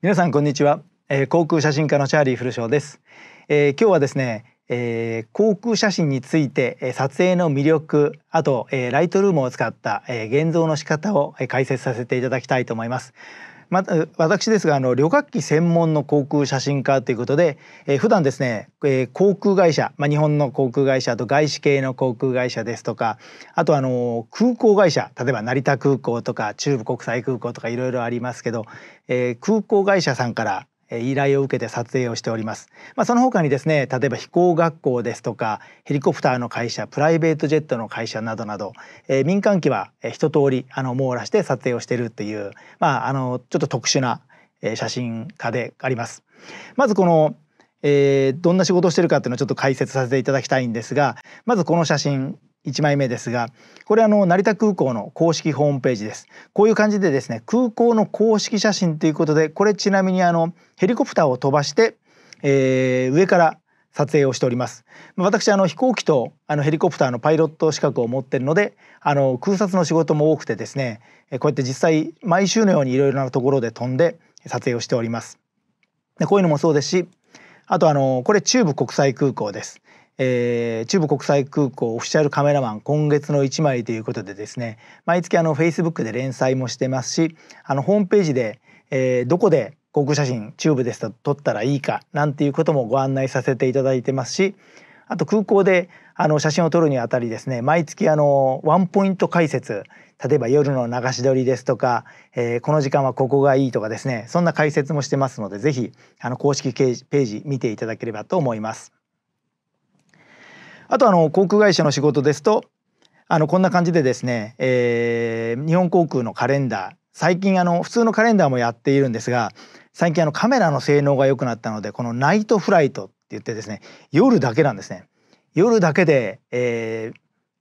皆さんこんにちは、えー、航空写真家のチャーリー古翔です、えー、今日はですね、えー、航空写真について撮影の魅力あと、えー、ライトルームを使った、えー、現像の仕方を解説させていただきたいと思いますまた私ですがあの旅客機専門の航空写真家ということで、えー、普段ですね、えー、航空会社、まあ、日本の航空会社と外資系の航空会社ですとかあとあの空港会社例えば成田空港とか中部国際空港とかいろいろありますけど、えー、空港会社さんから依頼を受けて撮影をしております。まあ、その他にですね、例えば飛行学校ですとか、ヘリコプターの会社、プライベートジェットの会社などなど、えー、民間機は一通りあの網羅して撮影をしているという、まああのちょっと特殊な写真家であります。まずこの、えー、どんな仕事をしてるかっていうのをちょっと解説させていただきたいんですが、まずこの写真、1枚目ですがこれあの成田空港の公式ホームページですこういう感じでですね空港の公式写真ということでこれちなみにあのヘリコプターを飛ばして、えー、上から撮影をしております私あの飛行機とあのヘリコプターのパイロット資格を持っているのであの空撮の仕事も多くてですねこうやって実際毎週のようにいろいろなところで飛んで撮影をしておりますでこういうのもそうですしあとあのこれ中部国際空港ですえー、中部国際空港オフィシャルカメラマン今月の1枚ということでですね毎月あの Facebook で連載もしてますしあのホームページで、えー、どこで航空写真チューブですと撮ったらいいかなんていうこともご案内させていただいてますしあと空港であの写真を撮るにあたりですね毎月あのワンポイント解説例えば夜の流し撮りですとか、えー、この時間はここがいいとかですねそんな解説もしてますので是非公式ページ見ていただければと思います。あとあの航空会社の仕事ですとあのこんな感じでですね、えー、日本航空のカレンダー最近あの普通のカレンダーもやっているんですが最近あのカメラの性能が良くなったのでこのナイトフライトって言ってですね夜だけなんですね夜だけで、え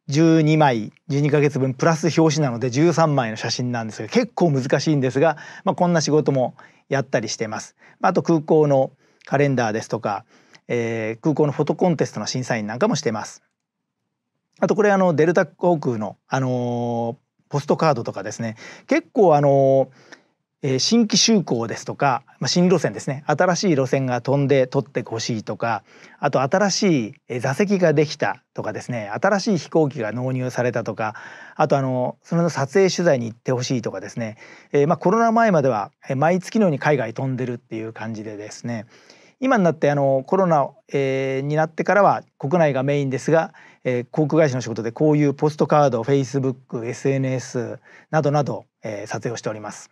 ー、12枚12ヶ月分プラス表紙なので13枚の写真なんですが結構難しいんですが、まあ、こんな仕事もやったりしてます。あと空港のカレンダーですとかえー、空港のフォトコンテストの審査員なんかもしてます。あとこれあのデルタ航空の、あのー、ポストカードとかですね結構あのーえ新規就航ですとか、まあ、新路線ですね新しい路線が飛んで取ってほしいとかあと新しい座席ができたとかですね新しい飛行機が納入されたとかあとあのその撮影取材に行ってほしいとかですね、えー、まあコロナ前までは毎月のように海外飛んでるっていう感じでですね、今になってあのコロナ、えー、になってからは国内がメインですが、えー、航空会社の仕事でこういうポストカードフェイスブック SNS などなど、えー、撮影をしております。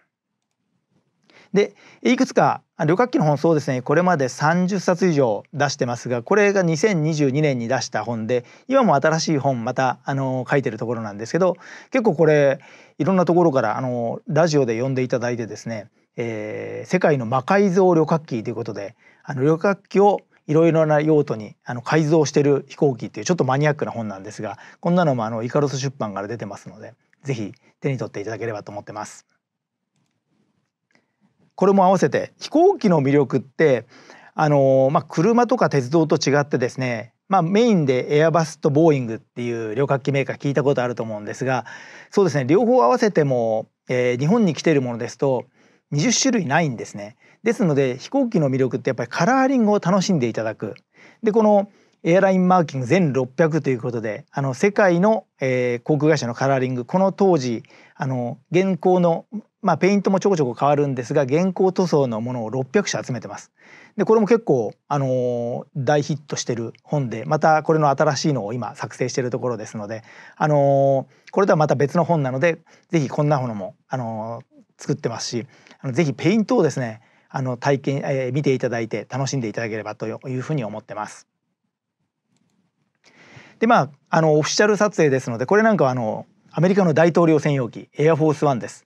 でいくつか旅客機の本そうですねこれまで30冊以上出してますがこれが2022年に出した本で今も新しい本またあの書いてるところなんですけど結構これいろんなところからあのラジオで呼んでいただいてですね、えー、世界の魔改造旅客機ということであの旅客機をいろいろな用途にあの改造してる飛行機っていうちょっとマニアックな本なんですがこんなのもあのイカロス出版から出てますのでぜひ手に取っていただければと思ってます。これも合わせて飛行機の魅力ってあの、まあ、車とか鉄道と違ってですねまあ、メインでエアバスとボーイングっていう旅客機メーカー聞いたことあると思うんですがそうですね両方合わせても、えー、日本に来ているものですと20種類ないんですねですので飛行機の魅力ってやっぱりカラーリングを楽しんでいただく。でこのエアラインマーキング全600ということであの世界の、えー、航空会社のカラーリングこの当時あの現行の、まあ、ペイントもちょこちょこ変わるんですが現行塗装のものを600社集めてます。でこれも結構、あのー、大ヒットしてる本でまたこれの新しいのを今作成してるところですので、あのー、これとはまた別の本なので是非こんなものも、あの作ってますしあのぜひペイントをですねあの体験、えー、見ていただいて楽しんでいただければというふうに思ってます。でまああのオフィシャル撮影ですのでこれなんかはあのアメリカの大統領専用機エアフォースワンです。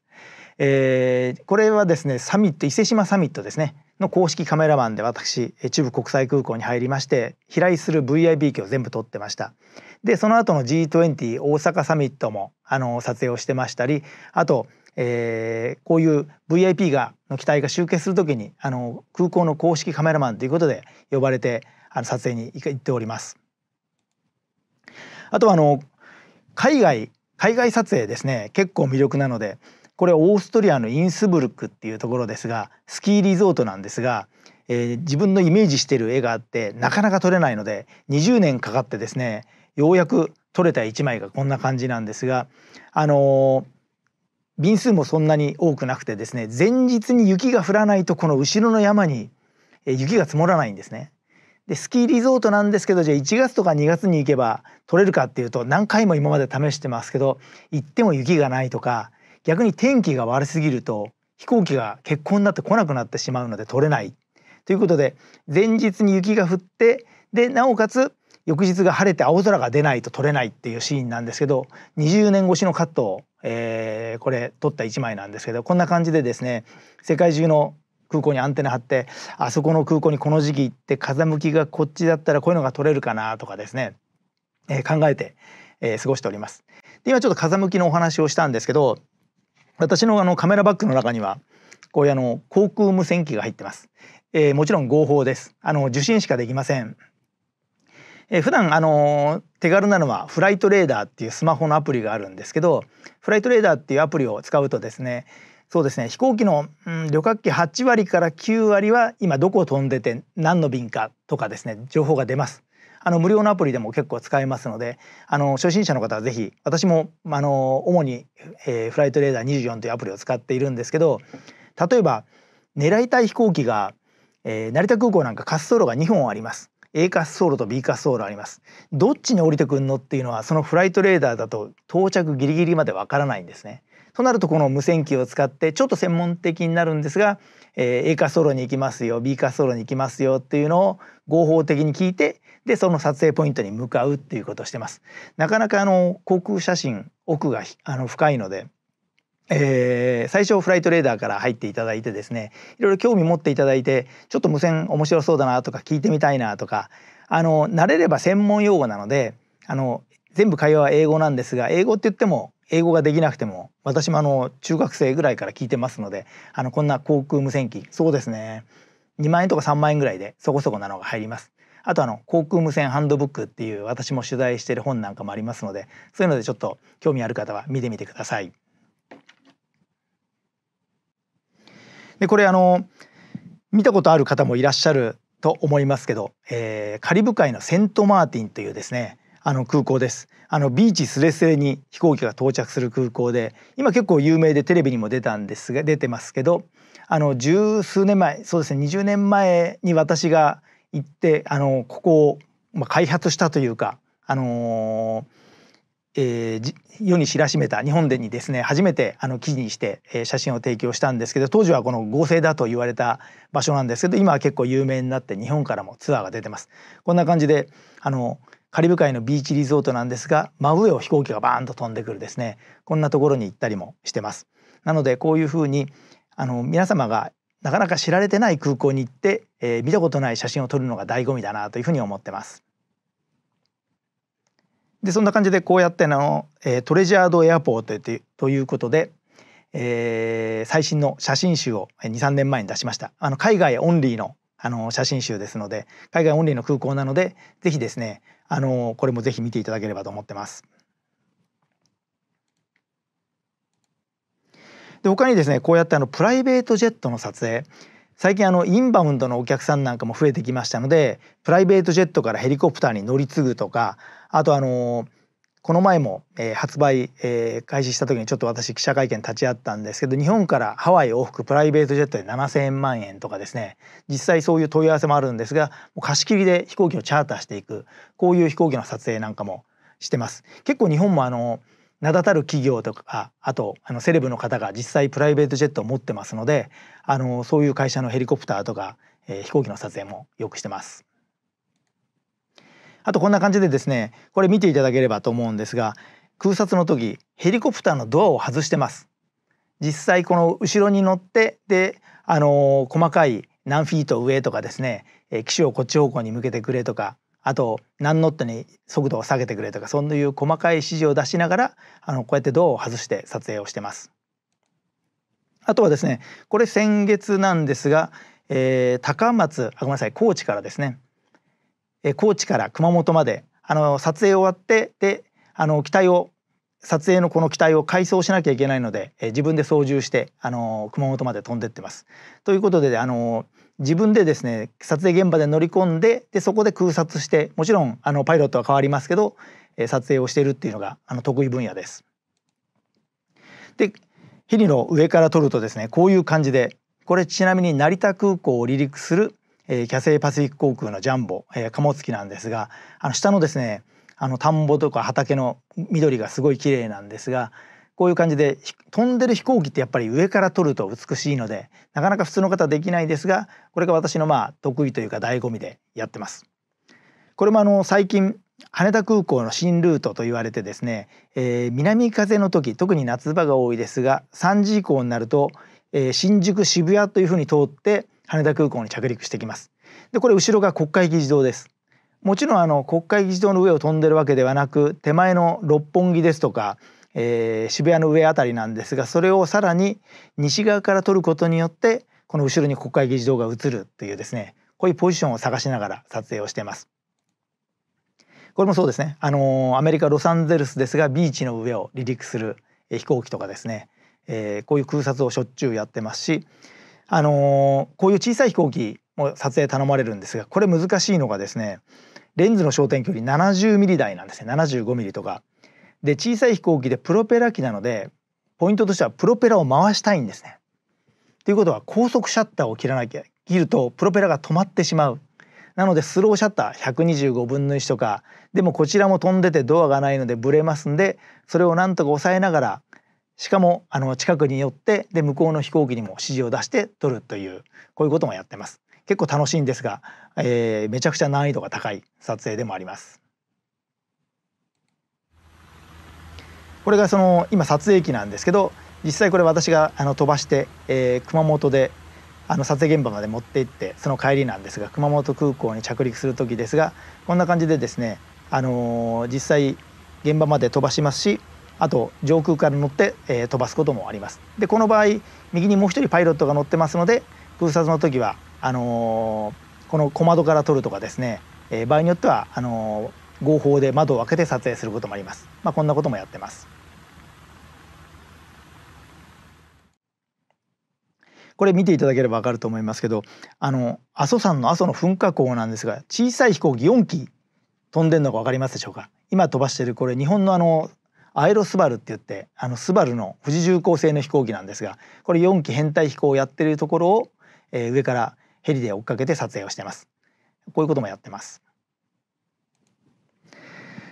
えー、これはですねサミット伊勢志摩サミットですねの公式カメラマンで私中部国際空港に入りまして飛来する v i p 機を全部撮ってましたでその後の G20 大阪サミットもあの撮影をしてましたりあとえー、こういう VIP がの機体が集結する時にあの空港の公式カメラマンということで呼ばれてあの撮影に行っております。あとはあの海外海外撮影ですね結構魅力なのでこれオーストリアのインスブルクっていうところですがスキーリゾートなんですが、えー、自分のイメージしてる絵があってなかなか撮れないので20年かかってですねようやく撮れた1枚がこんな感じなんですがあのー便数もそんなに多くなくてですね前日に雪が降らないとこの後ろの山に雪が積もらないんですね。でスキーリゾートなんですけどじゃあ1月とか2月に行けば取れるかっていうと何回も今まで試してますけど行っても雪がないとか逆に天気が悪すぎると飛行機が欠航になって来なくなってしまうので取れないということで前日に雪が降ってでなおかつ翌日が晴れて青空が出ないと撮れないっていうシーンなんですけど20年越しのカットを、えー、これ撮った1枚なんですけどこんな感じでですね世界中の空港にアンテナ張ってあそこの空港にこの時期行って風向きがこっちだったらこういうのが撮れるかなとかですね、えー、考えて、えー、過ごしております。で今ちょっと風向きのお話をしたんですけど私のあのカメラバッグの中にはこういうあの航空無線機が入ってます。えー、もちろん合法です。あの受信しかできません。えー、普段あの手軽なのはフライトレーダーっていうスマホのアプリがあるんですけどフライトレーダーっていうアプリを使うとですねそうですね飛行機の、うん、旅客機8割から9割は今どこを飛んでて何の便かとかですね情報が出ます。あの無料のアプリでも結構使えますのであの初心者の方は是非私もあの主に、えー、フライトレーダー24というアプリを使っているんですけど例えば狙いたい飛行機が、えー、成田空港なんか滑走路が2本あります。A 滑走路と B 滑走路ありますどっちに降りてくんのっていうのはそのフライトレーダーだと到着ギリギリまでわからないんですねとなるとこの無線機を使ってちょっと専門的になるんですが、えー、A 滑走路に行きますよ B 滑走路に行きますよっていうのを合法的に聞いてでその撮影ポイントに向かうっていうことをしてますなかなかあの航空写真奥があの深いのでえー、最初フライトレーダーから入っていただいてですねいろいろ興味持っていただいてちょっと無線面白そうだなとか聞いてみたいなとかあの慣れれば専門用語なのであの全部会話は英語なんですが英語って言っても英語ができなくても私もあの中学生ぐらいから聞いてますのであのこんな航空無線機そうですね2万円とか3万円ぐらいでそこそこなのが入ります。あとあの航空無線ハンドブックっていう私も取材してる本なんかもありますのでそういうのでちょっと興味ある方は見てみてください。でこれあの見たことある方もいらっしゃると思いますけど、えー、カリブ海のセントマーティンというですねあの空港ですあのビーチすれすれに飛行機が到着する空港で今結構有名でテレビにも出たんですが出てますけどあの十数年前そうですね20年前に私が行ってあのここを、まあ、開発したというか、あのーえー、世に知らしめた日本でにですね初めてあの記事にして、えー、写真を提供したんですけど当時はこの合成だと言われた場所なんですけど今は結構有名になって日本からもツアーが出てます。こんな感じであのカリブ海のビーチリゾートなんですが真上を飛行機がバーンと飛んでくるですねこんなところに行ったりもしてます。なのでこういうふうにあの皆様がなかなか知られてない空港に行って、えー、見たことない写真を撮るのが醍醐味だなというふうに思ってます。でそんな感じでこうやっての、えトレジャードエアポートとということで、えー、最新の写真集を23年前に出しましたあの海外オンリーのあの写真集ですので海外オンリーの空港なので是非ですねあのこれも是非見ていただければと思ってます。で他にですねこうやってあのプライベートジェットの撮影最近あのインバウンドのお客さんなんかも増えてきましたのでプライベートジェットからヘリコプターに乗り継ぐとかあとあのこの前も、えー、発売、えー、開始した時にちょっと私記者会見立ち会ったんですけど日本からハワイ往復プライベートジェットで7,000万円とかですね実際そういう問い合わせもあるんですがもう貸し切りで飛行機をチャーターしていくこういう飛行機の撮影なんかもしてます。結構日本もあの名だたる企業とかあとあのセレブの方が実際プライベートジェットを持ってますのであのそういう会社のヘリコプターとか、えー、飛行機の撮影もよくしてます。あとこんな感じでですねこれ見ていただければと思うんですが空撮の時ヘリコプターのドアを外してます。実際この後ろに乗ってであのー、細かい何フィート上とかですね、えー、機種をこっち方向に向けてくれとかあと何ノットに速度を下げてくれとかそういう細かい指示を出しながらあのこうやってドアを外して撮影をしてます。あとはですねこれ先月なんですが、えー、高松あごめんなさい高知からですね、えー、高知から熊本まであの撮影終わってであの機体を撮影のこの機体を改装しなきゃいけないので、え自分で操縦して、あの熊本まで飛んでってます。ということで、あの自分でですね撮影現場で乗り込んででそこで空撮してもちろんあのパイロットは変わりますけど、え撮影をしているっていうのがあの得意分野です。でヘリの上から撮るとですねこういう感じでこれちなみに成田空港を離陸する、えー、キャセイパシフィック航空のジャンボ、えー、貨物機なんですがあの下のですねあの田んぼとか畑の緑がすごい綺麗なんですがこういう感じで飛んでる飛行機ってやっぱり上から撮ると美しいのでなかなか普通の方はできないですがこれが私のまあ得意というか醍醐味でやってます。これもあの最近羽田空港の新ルートと言われてですね、えー、南風の時特に夏場が多いですが3時以降になると、えー、新宿渋谷というふうに通って羽田空港に着陸してきます。でこれ後ろが国会議事堂です。もちろんあの国会議事堂の上を飛んでるわけではなく手前の六本木ですとか、えー、渋谷の上辺りなんですがそれをさらに西側から撮ることによってこの後ろに国会議事堂が映るというですねこういうポジションを探しながら撮影をしています。これもそうですね、あのー、アメリカ・ロサンゼルスですがビーチの上を離陸する飛行機とかですね、えー、こういう空撮をしょっちゅうやってますし、あのー、こういう小さい飛行機も撮影頼まれるんですがこれ難しいのがですねレンズの焦点距離7 0ミリ台なんですね 75mm とか。で小さい飛行機でプロペラ機なのでポイントとしてはプロペラを回したいんですね。ということは高速シャッターを切らなきゃ切るとプロペラが止まってしまう。なのでスローシャッター125分の1とかでもこちらも飛んでてドアがないのでブレますんでそれをなんとか抑えながらしかもあの近くに寄ってで向こうの飛行機にも指示を出して撮るというこういうこともやってます。結構楽しいんですがえー、めちゃくちゃ難易度が高い撮影でもあります。これがその今撮影機なんですけど実際これ私があの飛ばして、えー、熊本であの撮影現場まで持って行ってその帰りなんですが熊本空港に着陸する時ですがこんな感じでですね、あのー、実際現場まで飛ばしますしあと上空から乗って、えー、飛ばすこともあります。でこの場合右にもう一人パイロットが乗ってますので空撮の時はあのーこの小窓から撮るとかですね、えー、場合によってはあの合法で窓を開けて撮影することもあります、まあ、こんなこともやってますこれ見ていただければ分かると思いますけどあの阿蘇山の阿蘇の噴火口なんですが小さい飛行機4機飛んでるのか分かりますでしょうか今飛ばしているこれ日本のあのアイロスバルって言ってあのスバルの富士重工製の飛行機なんですがこれ4機編隊飛行をやってるところを、えー、上からヘリで追っかけて撮影をしてます。こういうこともやってます。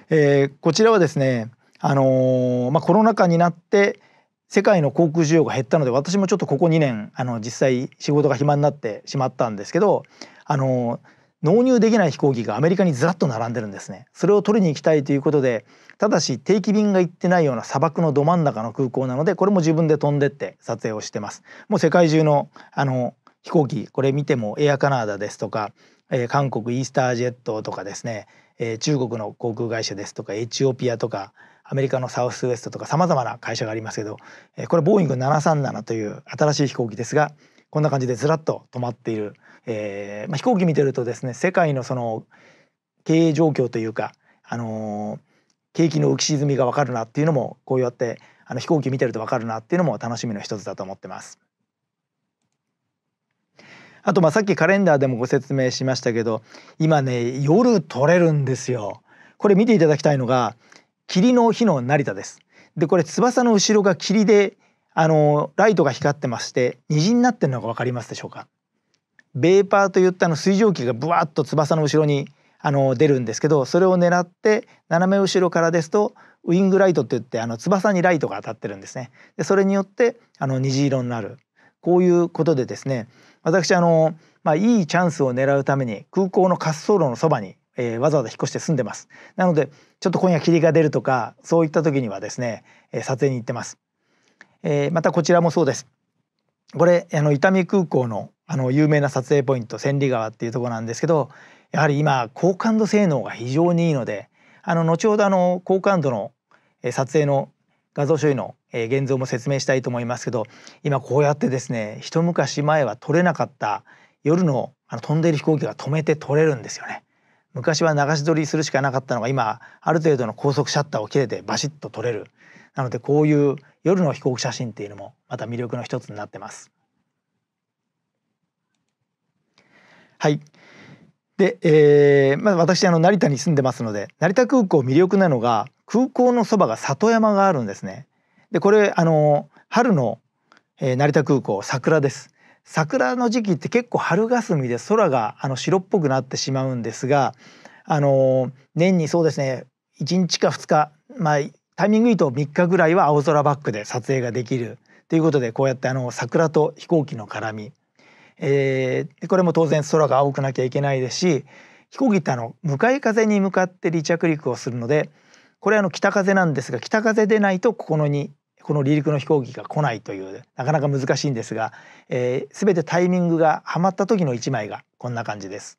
えー、こちらはですね、あのー、まあ、コロナ禍になって世界の航空需要が減ったので私もちょっとここ2年あの実際仕事が暇になってしまったんですけど、あのー納入できない飛行機がアメリカにずらっと並んでるんですねそれを取りに行きたいということでただし定期便が行ってないような砂漠のど真ん中の空港なのでこれも自分で飛んでって撮影をしてますもう世界中のあの飛行機これ見てもエアカナダですとか、えー、韓国イースタージェットとかですね、えー、中国の航空会社ですとかエチオピアとかアメリカのサウスウエストとかさまざまな会社がありますけど、えー、これボーイング737という新しい飛行機ですがこんな感じでずらっと止まっている、えーまあ、飛行機見てるとですね世界のその経営状況というか、あのー、景気の浮き沈みが分かるなっていうのもこうやってあの飛行機見てると分かるなっていうのも楽しみの一つだと思ってます。あとまあさっきカレンダーでもご説明しましたけど今ね夜取れるんですよこれ見ていただきたいのが霧の日の成田ですでこれ翼の後ろが霧であのライトが光ってまして虹になってるのが分かりますでしょうかベーパーといったの水蒸気がブワッと翼の後ろにあの出るんですけどそれを狙って斜め後ろからですとウイングライトっていってあの翼にライトが当たってるんですねでそれによってあの虹色になるこういうことでですね私あの、まあ、いいチャンスを狙うために空港の滑走路のそばに、えー、わざわざ引っ越して住んでますなのでちょっと今夜霧が出るとかそういった時にはですね、えー、撮影に行ってます、えー、またこちらもそうですこれあの伊丹空港のあの有名な撮影ポイント千里川っていうとこなんですけどやはり今高感度性能が非常にいいのであの後ほどあの高感度の撮影の画像処理のえー、現像も説明したいと思いますけど今こうやってですね一昔前は撮れなかった夜のあの飛んでいる飛行機が止めて撮れるんですよね。昔は流し撮りするしかなかったのが今ある程度の高速シャッターを切れてバシッと撮れるなのでこういう夜の飛行機写真っていうのもまた魅力の一つになってます。はい。で、えー、まあ私あの成田に住んでますので、成田空港魅力なのが空港のそばが里山があるんですね。でこれあの春の、えー、成田空港桜です。桜の時期って結構春霞で空があの白っぽくなってしまうんですが、あの年にそうですね1日か2日、まあ、タイミングいいと3日ぐらいは青空バックで撮影ができるということでこうやってあの桜と飛行機の絡み、えー、これも当然空が青くなきゃいけないですし飛行機ってあの向かい風に向かって離着陸をするのでこれあの北風なんですが北風でないとここのにこの離陸の飛行機が来ないというなかなか難しいんですが、えー、全てタイミングがはまった時の1枚がこんな感じです。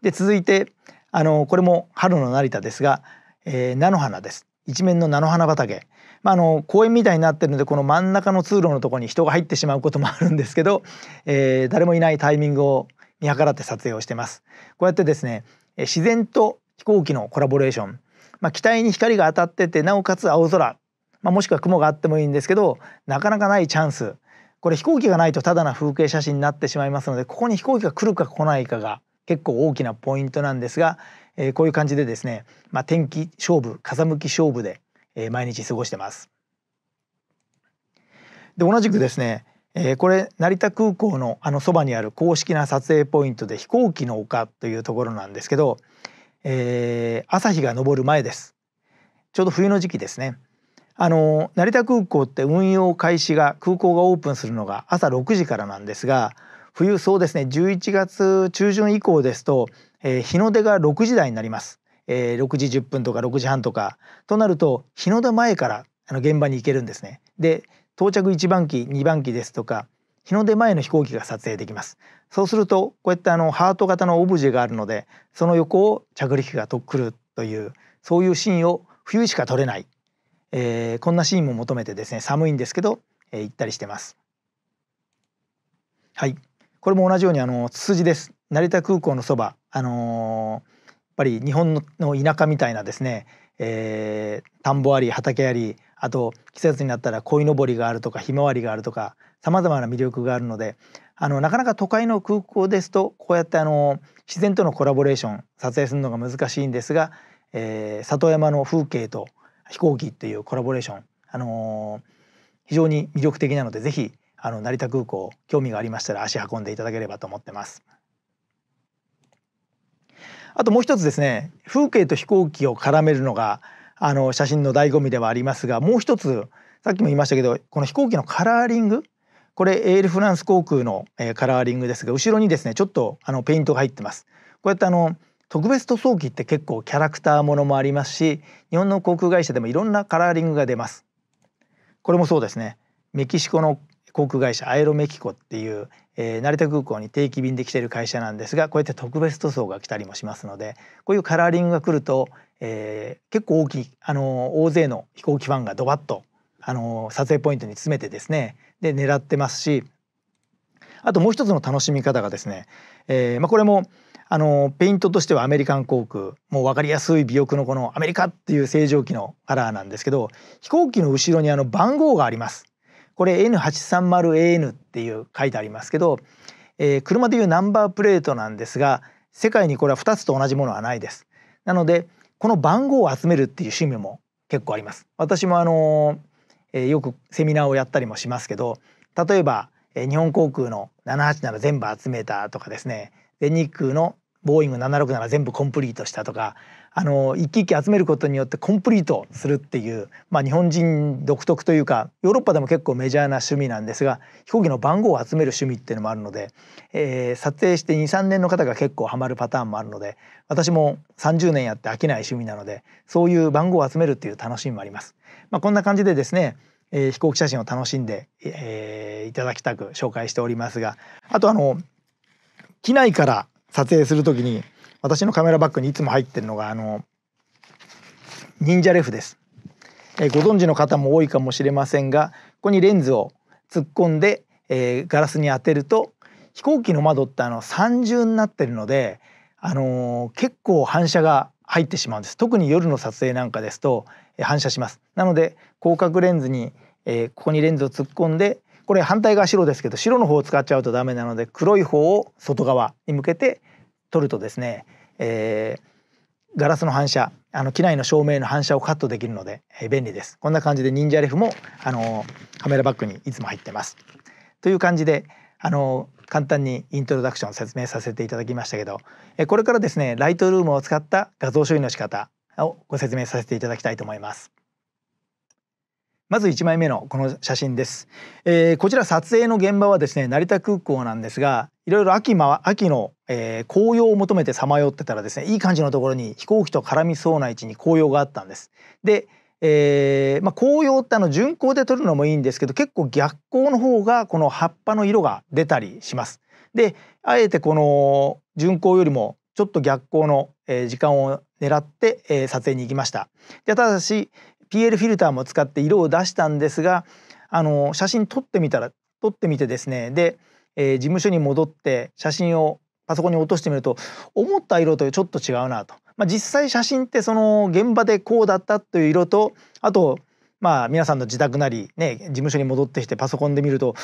で続いてあのこれも春の成田ですが、えー、菜の花です一面の菜の花畑、まあ、の公園みたいになってるのでこの真ん中の通路のとこに人が入ってしまうこともあるんですけど、えー、誰もいないタイミングを見計らって撮影をしてますこうやってですね自然と飛行機のコラボレーションまあ、機体に光が当たっててなおかつ青空、まあ、もしくは雲があってもいいんですけどなかなかないチャンスこれ飛行機がないとただな風景写真になってしまいますのでここに飛行機が来るか来ないかが結構大きなポイントなんですが、えー、こういう感じでですね、まあ、天気勝負風向き勝負で、えー、毎日過ごしてます。で同じくですね、えー、これ成田空港のあのそばにある公式な撮影ポイントで飛行機の丘というところなんですけどえー、朝日が昇る前ですちょうど冬の時期ですねあの成田空港って運用開始が空港がオープンするのが朝6時からなんですが冬そうですね11月中旬以降ですと、えー、日の出が6時台になります、えー、6時10分とか6時半とかとなると日の出前からあの現場に行けるんですねで到着1番機2番機ですとか日の出前の飛行機が撮影できますそうするとこうやってあのハート型のオブジェがあるのでその横を着陸機がとっくるというそういうシーンを冬しか撮れない、えー、こんなシーンも求めてですね寒いんですけど、えー、行ったりしてます。はいこれも同じようにあのツツジです。成田空港のそば、あのー、やっぱり日本の田舎みたいなですね、えー、田んぼあり畑ありあと季節になったら鯉のぼりがあるとかひまわりがあるとかさまざまな魅力があるのであのなかなか都会の空港ですとこうやってあの自然とのコラボレーション撮影するのが難しいんですが、えー、里山の風景と飛行機っていうコラボレーション、あのー、非常に魅力的なので是非あの成田空港興味がありましたら足運んでいただければと思ってます。あともう一つですね風景と飛行機を絡めるのがあの写真の醍醐味ではありますがもう一つさっきも言いましたけどこの飛行機のカラーリングこれエールフランス航空の、えカラーリングですが後ろにですねちょっとあのペイントが入ってますこうやってあの特別塗装機って結構キャラクターものもありますし日本の航空会社でもいろんなカラーリングが出ますこれもそうですねメキシコの航空会社アエロメキコっていう、えー、成田空港に定期便で来てる会社なんですがこうやって特別塗装が来たりもしますのでこういうカラーリングが来ると、えー、結構大きいあのー、大勢の飛行機ファンがドバッとあの撮影ポイントに詰めてですねで狙ってますしあともう一つの楽しみ方がですね、えーまあ、これもあのペイントとしてはアメリカン航空もう分かりやすい尾翼のこのアメリカっていう星条機のカラーなんですけど飛行機の後ろにあの番号があります。これ N830AN っていう書いてありますけど、えー、車でいうナンバープレートなんですが世界にこれは2つと同じものはないです。なのでこの番号を集めるっていう趣味も結構あります。私もあのえー、よくセミナーをやったりもしますけど例えば、えー、日本航空の787全部集めたとかですね全日空のボーイング767全部コンプリートしたとかあの一機一機集めることによってコンプリートするっていう、まあ、日本人独特というかヨーロッパでも結構メジャーな趣味なんですが飛行機の番号を集める趣味っていうのもあるので、えー、撮影して23年の方が結構ハマるパターンもあるので私も30年やって飽きない趣味なのでそういう番号を集めるっていう楽しみもあります。まあ、こんな感じでですねえー、飛行機写真を楽しんで、えー、いただきたく紹介しておりますがあとあの機内から撮影するときに私のカメラバッグにいつも入ってるのがあの忍者レフです、えー、ご存知の方も多いかもしれませんがここにレンズを突っ込んで、えー、ガラスに当てると飛行機の窓ってあの三重になってるので、あのー、結構反射が入ってしまうんです特に夜の撮影なんかですと、えー、反射しますなので広角レンズに、えー、ここにレンズを突っ込んでこれ反対側白ですけど白の方を使っちゃうとダメなので黒い方を外側に向けて取るとですね、えー、ガラスの反射あの機内の照明の反射をカットできるので、えー、便利です。こんな感じで忍者レフもあのー、カメラバッグにいつも入ってます。という感じであのー、簡単にイントロダクション説明させていただきましたけど、えー、これからですねライトルームを使った画像処理の仕方をご説明させていただきたいと思います。まず1枚目のこの写真です、えー、こちら撮影の現場はですね成田空港なんですがいろいろ秋,、ま、秋の、えー、紅葉を求めてさまよってたらですねいい感じのところに飛行機と絡みそうな位置に紅葉があったんです。で、えー、まあ、紅葉ってあの巡航で撮るのもいいんですけど結構逆光の方がこの葉っぱの色が出たりします。であえてこの巡行よりもちょっと逆光の時間を狙って撮影に行きました。でただし、PL フィルターも使って色を出したんですがあの写真撮ってみたら撮ってみてですねで、えー、事務所に戻って写真をパソコンに落としてみると思った色とちょっと違うなと、まあ、実際写真ってその現場でこうだったという色とあとまあ皆さんの自宅なりね事務所に戻ってきてパソコンで見ると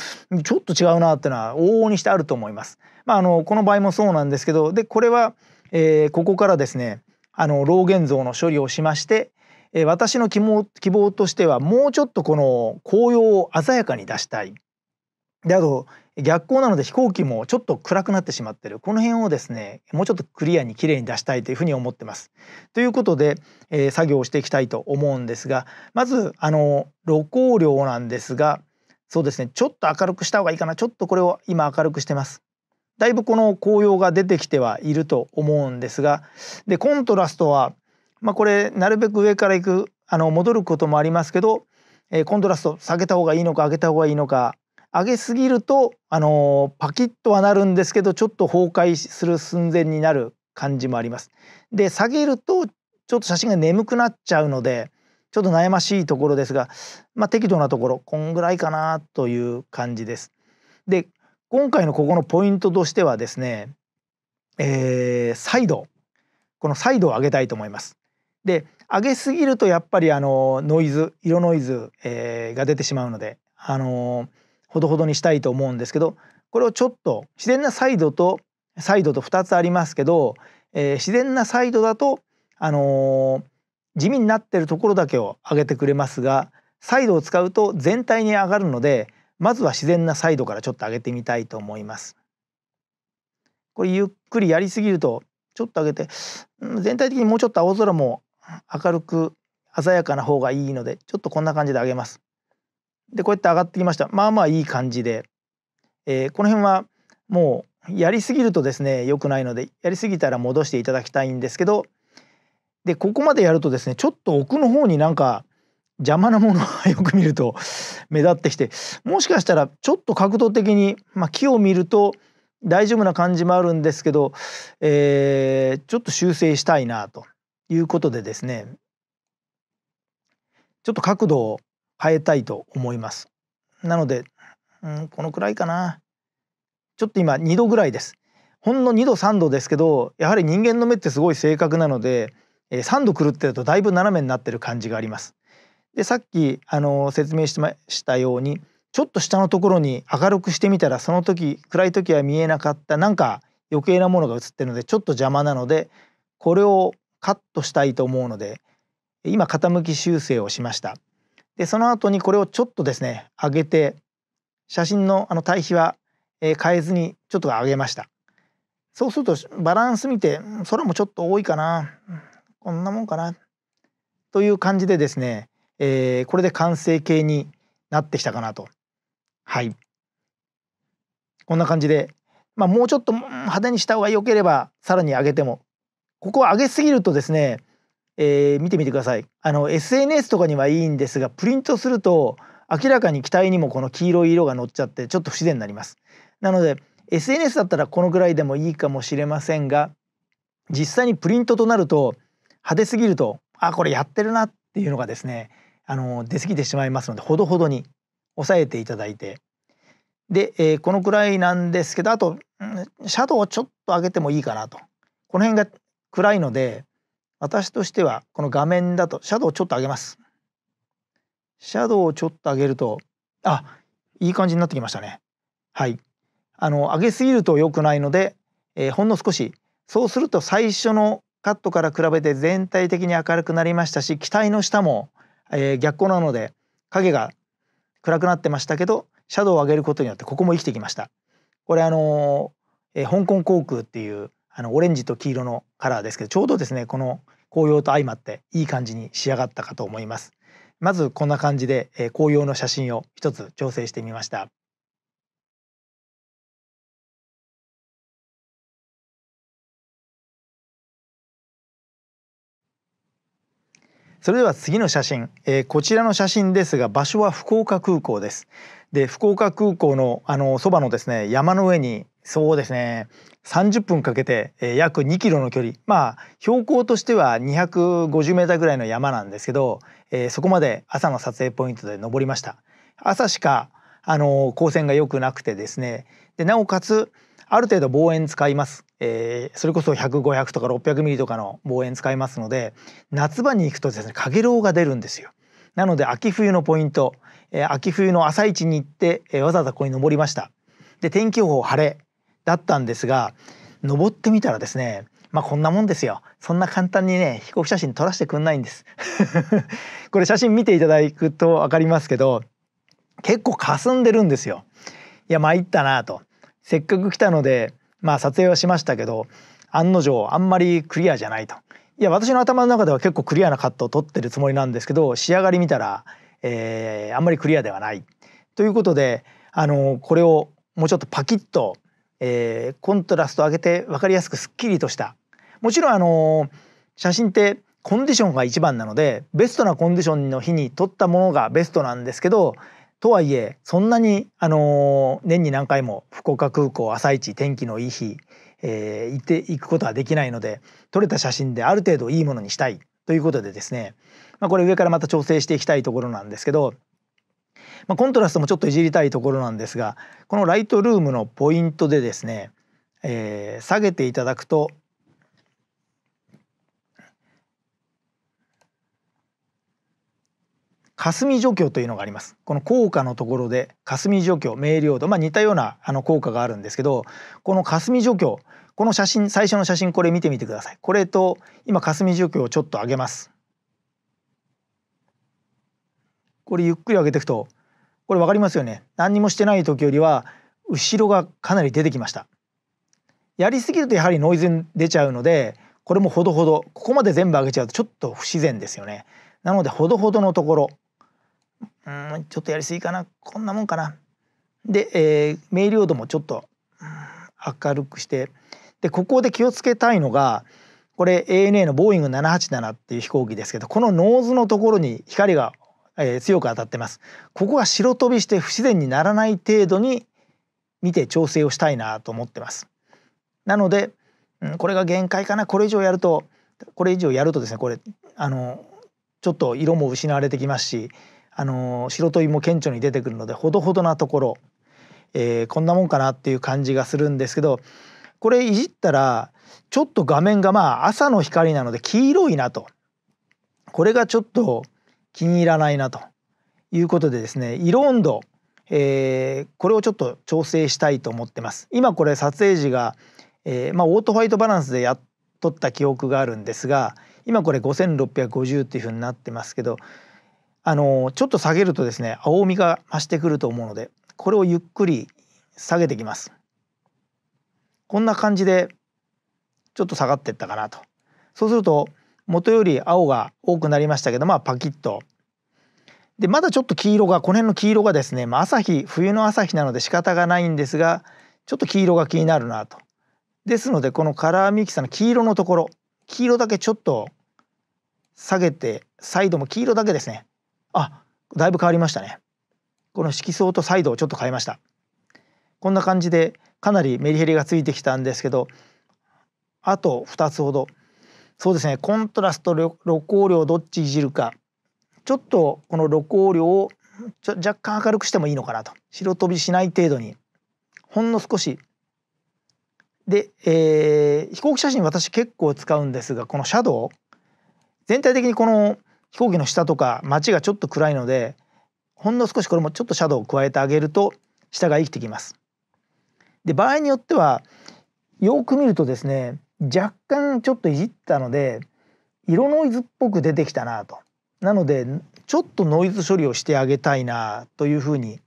ちょっと違うなってのは往々にしてあると思います。まあ、あのこの場合もそうなんですけどでこれは、えー、ここからですねあの老現像の処理をしましてえー、私の希望希望としてはもうちょっとこの紅葉を鮮やかに出したい。であと逆光なので飛行機もちょっと暗くなってしまってるこの辺をですねもうちょっとクリアにきれいに出したいというふうに思ってます。ということで、えー、作業をしていきたいと思うんですがまずあの露光量なんですがそうですねちょっと明るくした方がいいかなちょっとこれを今明るくしてます。だいぶこの紅葉が出てきてはいると思うんですがでコントラストはまあ、これなるべく上から行くあの戻ることもありますけど、えー、コントラスト下げた方がいいのか上げた方がいいのか上げすぎると、あのー、パキッとはなるんですけどちょっと崩壊する寸前になる感じもあります。で下げるとちょっと写真が眠くなっちゃうのでちょっと悩ましいところですが、まあ、適度なところこんぐらいかなという感じです。で今回のここのポイントとしてはですね、えー、サイドこのサイドを上げたいと思います。で上げすぎるとやっぱりあのノイズ色ノイズ、えー、が出てしまうのであのー、ほどほどにしたいと思うんですけどこれをちょっと自然なサイドとサイドと2つありますけど、えー、自然なサイドだとあのー、地味になってるところだけを上げてくれますがサイドを使うと全体に上がるのでまずは自然なサイドからちょっと上げてみたいと思います。これゆっくりやりすぎるとちょっと上げて全体的にもうちょっと青空も明るく鮮やかな方がいいのでちょっとこんな感じで上げます。でこうやって上がってきましたまあまあいい感じで、えー、この辺はもうやりすぎるとですね良くないのでやりすぎたら戻していただきたいんですけどでここまでやるとですねちょっと奥の方になんか邪魔なものがよく見ると目立ってきてもしかしたらちょっと角度的に、まあ、木を見ると大丈夫な感じもあるんですけど、えー、ちょっと修正したいなということでですねちょっと角度を変えたいと思います。なので、うん、このくらいかな。ちょっと今2度ぐらいです。ほんの2度3度ですけどやはり人間の目ってすごい正確なので、えー、3度狂ってるとだいぶ斜めになってる感じがあります。でさっき、あのー、説明しましたようにちょっと下のところに明るくしてみたらその時暗い時は見えなかったなんか余計なものが映ってるのでちょっと邪魔なのでこれをカットしたいと思うので今傾き修正をしましたでその後にこれをちょっとですね上げて写真のあの対比は変えずにちょっと上げましたそうするとバランス見て空もちょっと多いかなこんなもんかなという感じでですね、えー、これで完成形になってきたかなとはいこんな感じで、まあ、もうちょっと派手にした方が良ければさらに上げてもここを上げすぎるとですね、えー、見てみてくださいあの SNS とかにはいいんですがプリントすると明らかに機体にもこの黄色い色が乗っちゃってちょっと不自然になりますなので SNS だったらこのぐらいでもいいかもしれませんが実際にプリントとなると派手すぎるとあこれやってるなっていうのがですねあの出過ぎてしまいますのでほどほどに抑えていただいてで、えー、このくらいなんですけどあとん、シャドウをちょっと上げてもいいかなとこの辺が暗いので私としてはこの画面だとシャドウをちょっと上げます。シャドウをちょっと上げるとあいい感じになってきましたね。はい。あの上げすぎると良くないので、えー、ほんの少しそうすると最初のカットから比べて全体的に明るくなりましたし機体の下も、えー、逆光なので影が暗くなってましたけどシャドウを上げることによってここも生きてきました。これあのー、えー、香港航空っていうあのオレンジと黄色のラーですけどちょうどですねこの紅葉と相まっていい感じに仕上がったかと思いますまずこんな感じで、え紅葉の写真を一つ調整してみましたそれでは次の写真、えー、こちらの写真ですが場所は福岡空港ですで福岡空港のあのそばのですね山の上にそうですね30分かけて、え約2キロの距離まあ標高としては250メーターぐらいの山なんですけど、えそこまで朝の撮影ポイントで登りました朝しかあの光線が良くなくてですねでなおかつある程度望遠使います、えー、それこそ100500とか600ミリとかの望遠使いますので夏場に行くとですねかげろうが出るんですよなので秋冬のポイント、えー、秋冬の朝一に行って、えー、わざわざここに登りましたで天気予報晴れだったんですが登ってみたらですねまあこんなもんですよそんな簡単にね飛行写真撮らせてくんないんです これ写真見ていただくと分かりますけど結構霞んでるんですよいや参ったなとせっかく来たのでまあ撮影はしましたけど案の定あんまりクリアじゃないといや私の頭の中では結構クリアなカットを撮ってるつもりなんですけど仕上がり見たら、えー、あんまりクリアではないということであのこれをもうちょっとパキッとえー、コントラスト上げて分かりやすくすっきりとしたもちろんあの写真ってコンディションが一番なのでベストなコンディションの日に撮ったものがベストなんですけどとはいえそんなにあの年に何回も福岡空港朝一天気のいい日、えー、行っていくことはできないので撮れた写真である程度いいものにしたいということでですね、まあ、これ上からまた調整していきたいところなんですけどまあ、コントラストもちょっといじりたいところなんですがこのライトルームのポイントでですね、えー、下げていただくと霞除去というのがありますこの効果のところで霞除去明瞭度、まあ、似たようなあの効果があるんですけどこの霞除去この写真最初の写真これ見てみてくださいこれと今霞除去をちょっと上げますこれゆっくり上げていくとこれ分かりますよね何にもしてない時よりは後ろがかなり出てきましたやりすぎるとやはりノイズ出ちゃうのでこれもほどほどここまで全部上げちゃうとちょっと不自然ですよねなのでほどほどのところうんちょっとやりすぎかなこんなもんかなで、えー、明瞭度もちょっと明るくしてでここで気をつけたいのがこれ ANA のボーイング787っていう飛行機ですけどこのノーズのところに光がえー、強く当たってます。ここが白飛びして不自然にならない程度に見て調整をしたいなと思ってます。なので、うん、これが限界かなこれ以上やるとこれ以上やるとですねこれあのちょっと色も失われてきますしあの白飛びも顕著に出てくるのでほどほどなところ、えー、こんなもんかなっていう感じがするんですけどこれいじったらちょっと画面がまあ朝の光なので黄色いなとこれがちょっと気に入らないなということでですね色温度、えー、これをちょっと調整したいと思ってます今これ撮影時が、えー、まあ、オートファイトバランスでやっとった記憶があるんですが今これ5650っていうふうになってますけどあのちょっと下げるとですね青みが増してくると思うのでこれをゆっくり下げてきます。こんな感じでちょっと下がってったかなと。そうすると元より青が多くなりましたけどまあパキッとでまだちょっと黄色がこの辺の黄色がですね、まあ、朝日冬の朝日なので仕方がないんですがちょっと黄色が気になるなと。ですのでこのカラーミキサーの黄色のところ黄色だけちょっと下げてサイドも黄色だけですねあだいぶ変わりましたねこの色相とサイドをちょっと変えましたこんな感じでかなりメリヘリがついてきたんですけどあと2つほどそうですねコントラスト露光量どっちいじるかちょっとこの露光量をちょ若干明るくしてもいいのかなと白飛びしない程度にほんの少しで、えー、飛行機写真私結構使うんですがこのシャドウ全体的にこの飛行機の下とか街がちょっと暗いのでほんの少しこれもちょっとシャドウを加えてあげると下が生きてきます。で場合によってはよく見るとですね若干ちょっといじったので色ノイズっぽく出てきたなと。なのでちょっとノイズ処理をしてあげたいなというふうに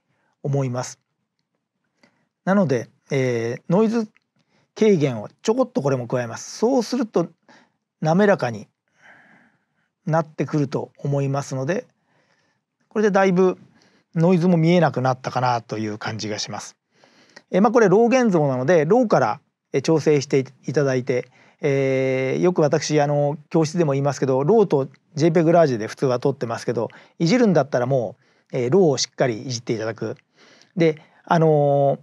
思います。なので、えー、ノイズ軽減をちょこっとこれも加えます。そうすると滑らかになってくると思いますのでこれでだいぶノイズも見えなくなったかなという感じがします。えー、まあ、これロー現像なのでローから調整していただいて、えー、よく私あの教室でも言いますけどローと JPEG ラージで普通は撮ってますけどいじるんだったらもう、えー、ローをしっかりいじっていただく。であの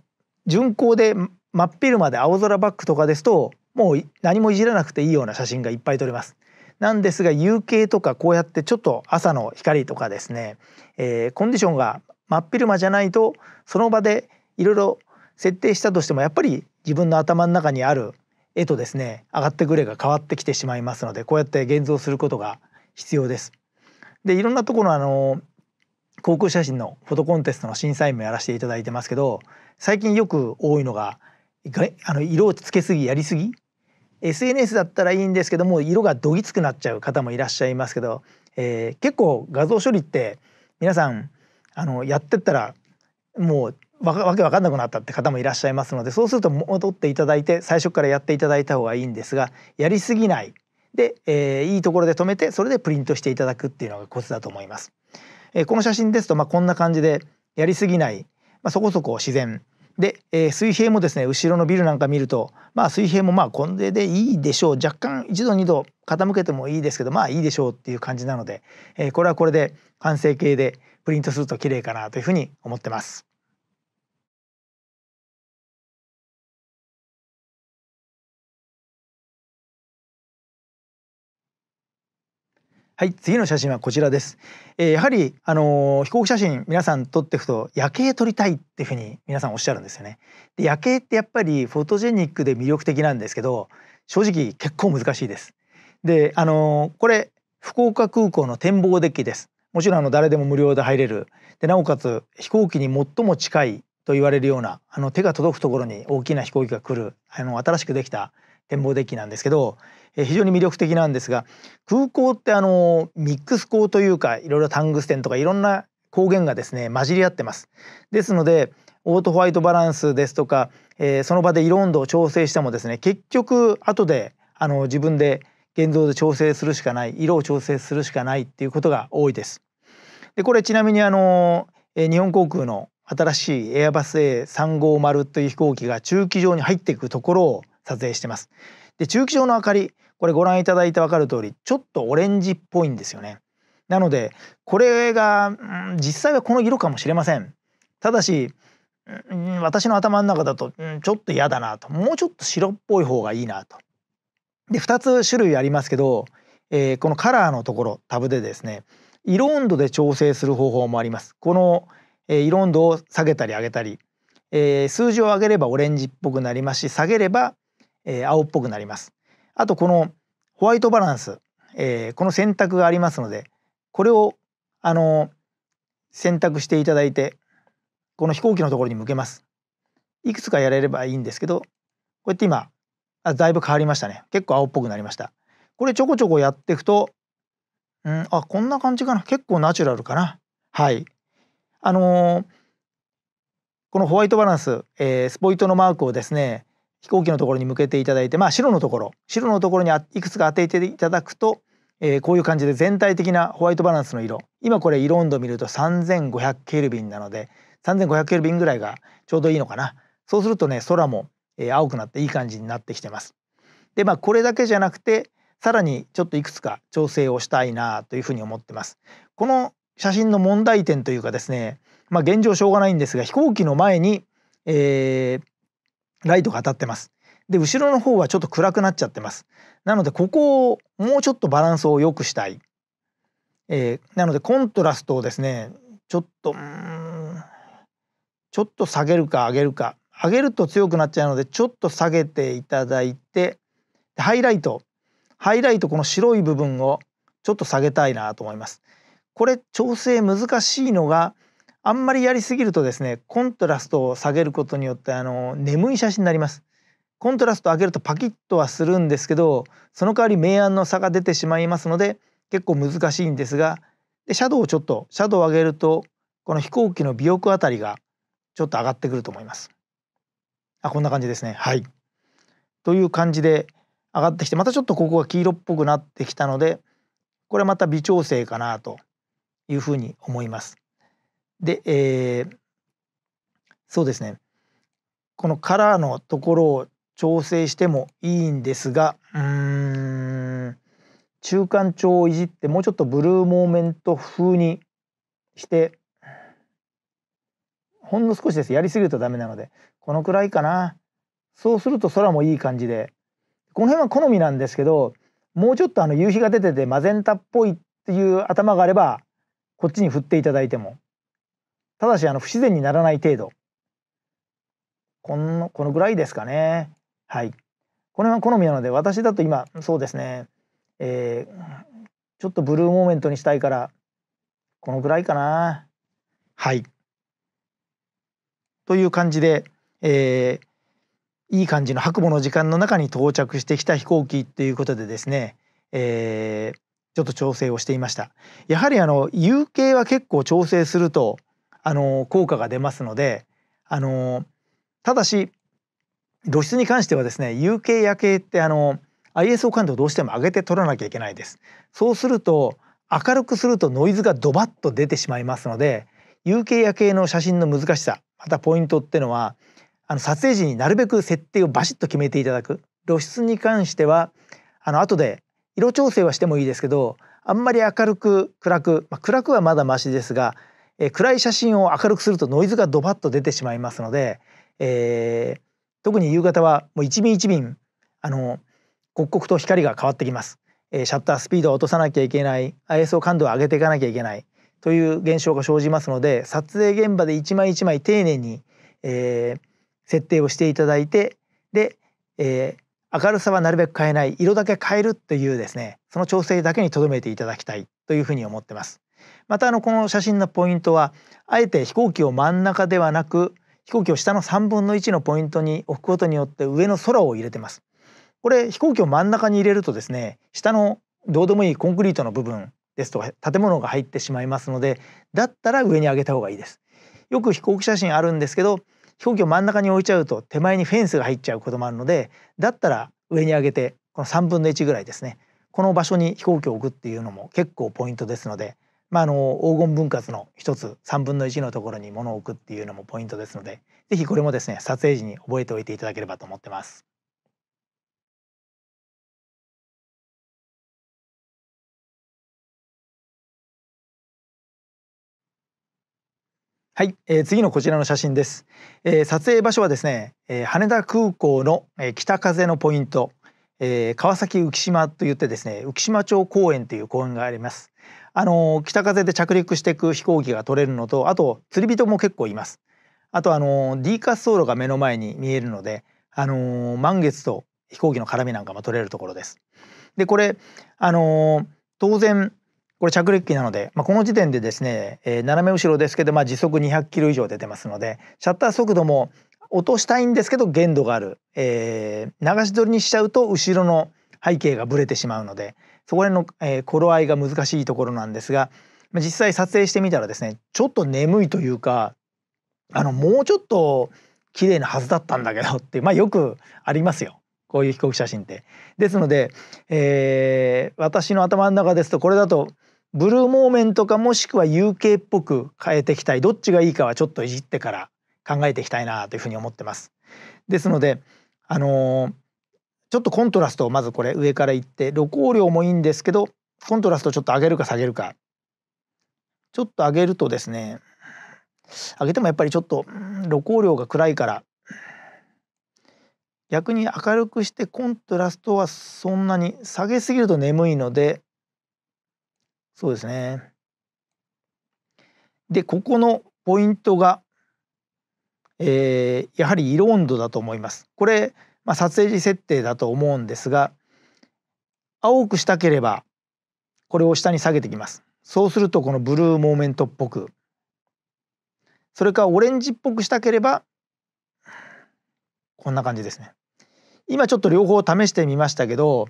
ー、巡航で真っ昼まで青空バックとかですともう何もいじらなくていいような写真がいっぱい撮れます。なんですが UK とかこうやってちょっと朝の光とかですね、えー、コンディションが真っ昼間じゃないとその場でいろいろ設定したとしてもやっぱり自分の頭の中にある絵とですね上がってくれが変わってきてしまいますのでこうやって現像することが必要です。でいろんなところあの航空写真のフォトコンテストの審査員もやらせていただいてますけど最近よく多いのがあの色をつけすぎやりすぎ SNS だったらいいんですけども色がどぎつくなっちゃう方もいらっしゃいますけど、えー、結構画像処理って皆さんあのやってったらもうわわけわかんなくなったって方もいらっしゃいますのでそうすると戻っていただいて最初からやっていただいた方がいいんですがやりすぎないで、えー、いいところで止めてそれでプリントしていただくっていうのがコツだと思います。えー、この写真ですと、まあ、こんな感じでやりすぎない、まあ、そこそこ自然で、えー、水平もですね後ろのビルなんか見ると、まあ、水平もまあこんででいいでしょう若干1度2度傾けてもいいですけどまあいいでしょうっていう感じなので、えー、これはこれで完成形でプリントすると綺麗かなというふうに思ってます。はい、次の写真はこちらです。えー、やはり、あのー、飛行写真皆さん撮っていくと夜景撮りたいっていうふうに皆さんおっしゃるんですよね。で夜景ってやっぱりフォトジェニックで魅力的なんですけど正直結構難しいです。で、あのー、これ福岡空港の展望デッキです。もちろんあの誰でも無料で入れる。でなおかつ飛行機に最も近いと言われるようなあの手が届くところに大きな飛行機が来るあの新しくできた展望デッキなんですけど、えー、非常に魅力的なんですが空港ってあのミックス港というかいろいろタングステンとかいろんな光源がですね混じり合ってます。ですのでオートホワイトバランスですとか、えー、その場で色温度を調整してもですね結局後であの自分で現像で調整するしかない色を調整するしかないっていうことが多いです。でこれちなみにあの、えー、日本航空の新しいエアバス A350 という飛行機が駐機場に入っていくところを撮影してます。で中機場の明かりこれご覧いただいて分かる通りちょっとオレンジっぽいんですよね。なのでこれが、うん、実際はこの色かもしれません。ただし、うん、私の頭の中だと、うん、ちょっと嫌だなともうちょっと白っぽい方がいいなと。で2つ種類ありますけど、えー、このカラーのところタブでですね色温度で調整する方法もあります。この、えー、色温度を下げたり上げたり、えー、数字を上げればオレンジっぽくなりますし下げればえ青っぽくなります。あとこのホワイトバランス、えこの選択がありますのでこれをあの選択していただいてこの飛行機のところに向けます。いくつかやれればいいんですけどこうやって今あだいぶ変わりましたね結構青っぽくなりましたこれちょこちょこやっていくとうんあこんな感じかな結構ナチュラルかなはいあのー、このホワイトバランス、えー、スポイトのマークをですね飛行機のところに向けていただいて、まあ、白のところ白のところにいくつか当てていただくと、えー、こういう感じで全体的なホワイトバランスの色今これ色温度見ると3500ケルビンなので3500ケルビンぐらいがちょうどいいのかなそうするとね空も、えー、青くなっていい感じになってきてます。でまあこれだけじゃなくてさらにちょっといくつか調整をしたいなというふうに思ってます。この写真の問題点というかですねまあ現状しょうがないんですが飛行機の前に、えー、ライトが当たってます。で後ろの方はちょっと暗くなっちゃってます。なのでここをもうちょっとバランスを良くしたい。えー、なのでコントラストをですねちょっとうんちょっと下げるか上げるか上げると強くなっちゃうのでちょっと下げていただいてハイライトハイライトこの白い部分をちょっと下げたいなと思います。これ調整難しいのがあんまりやりすぎるとですねコントラストを下げることによってあの眠い写真になります。コントラスト上げるとパキッとはするんですけどその代わり明暗の差が出てしまいますので結構難しいんですがでシャドウをちょっとシャドウを上げるとこの飛行機の尾翼あたりがちょっと上がってくると思います。あこんな感じですねはいという感じで上がってきてまたちょっとここが黄色っぽくなってきたのでこれまた微調整かなというふうに思います。で、えー、そうですねこのカラーのところを調整してもいいんですがうん中間調をいじってもうちょっとブルーモーメント風にしてほんの少しですやりすぎるとダメなのでこのくらいかなそうすると空もいい感じでこの辺は好みなんですけどもうちょっとあの夕日が出ててマゼンタっぽいっていう頭があればこっちに振っていただいてもただしあの不自然にならない程度このこのぐらいですかねはいこの辺は好みなので私だと今そうですねえー、ちょっとブルーモーメントにしたいからこのぐらいかなはいという感じで、えー、いい感じの白母の時間の中に到着してきた飛行機ということでですね、えー、ちょっと調整をしていましたやはりあの UK は結構調整するとあの効果が出ますのであのただし露出に関してはですね有形夜景ってあの ISO 感度をどうしても上げて取らなきゃいけないです。そうすると明るくするとノイズがドバッと出てしまいますので有形夜景の写真の難しさまたポイントってのはあの撮影時になるべく設定をバシッと決めていただく露出に関してはあの後で色調整はしてもいいですけどあんまり明るく暗く、まあ、暗くはまだマシですがえー、暗い写真を明るくするとノイズがドバッと出てしまいますので、えー、特に夕方はもう一便一便あの刻々と光が変わってきます、えー、シャッタースピードを落とさなきゃいけない ISO 感度を上げていかなきゃいけないという現象が生じますので撮影現場で一枚一枚丁寧に、えー、設定をしていただいてで、えー、明るさはなるべく変えない色だけ変えるというですねその調整だけにとどめていただきたいというふうに思ってます。またあのこの写真のポイントはあえて飛行機を真ん中ではなく飛行機を下の3分の1のポイントに置くことによって上の空を入れてます。これ飛行機を真ん中に入れるとですね下のどうでもいいコンクリートの部分ですとか建物が入ってしまいますのでだったら上に上げた方がいいです。よく飛行機写真あるんですけど飛行機を真ん中に置いちゃうと手前にフェンスが入っちゃうこともあるのでだったら上に上げてこの3分の1ぐらいですねこの場所に飛行機を置くっていうのも結構ポイントですのでまあ、あの黄金分割の一つ3分の1のところに物を置くっていうのもポイントですので是非これもですね撮影時に覚えておいていただければと思ってます。はい、えー、次のこちらの写真です、えー、撮影場所はですね、えー、羽田空港の、えー、北風のポイント、えー、川崎浮島といってですね浮島町公園という公園がありますあの北風で着陸していく飛行機が取れるのとあと釣り人も結構います。あとあの D 滑走路が目の前に見えるのであの満月と飛行機の絡みなんかも取れるところです。でこれあの当然これ着陸機なので、まあ、この時点でですね、えー、斜め後ろですけど、まあ、時速200キロ以上出てますのでシャッター速度も落としたいんですけど限度がある、えー、流し撮りにしちゃうと後ろの背景がぶれてしまうのでそこら辺の、えー、頃合いが難しいところなんですが実際撮影してみたらですねちょっと眠いというかあのもうちょっと綺麗なはずだったんだけどってまあよくありますよこういう飛行機写真って。ですので、えー、私の頭の中ですとこれだとブルーモーメントかもしくは UK っぽく変えていきたいどっちがいいかはちょっといじってから考えていきたいなというふうに思ってます。ですのであのー、ちょっとコントラストをまずこれ上からいって露光量もいいんですけどコントラストちょっと上げるか下げるかちょっと上げるとですね上げてもやっぱりちょっと露光量が暗いから逆に明るくしてコントラストはそんなに下げすぎると眠いのでそうですねでここのポイントが、えー、やはり色温度だと思いますこれまあ、撮影時設定だと思うんですが青くしたければこれを下に下げてきますそうするとこのブルーモーメントっぽくそれかオレンジっぽくしたければこんな感じですね今ちょっと両方試してみましたけど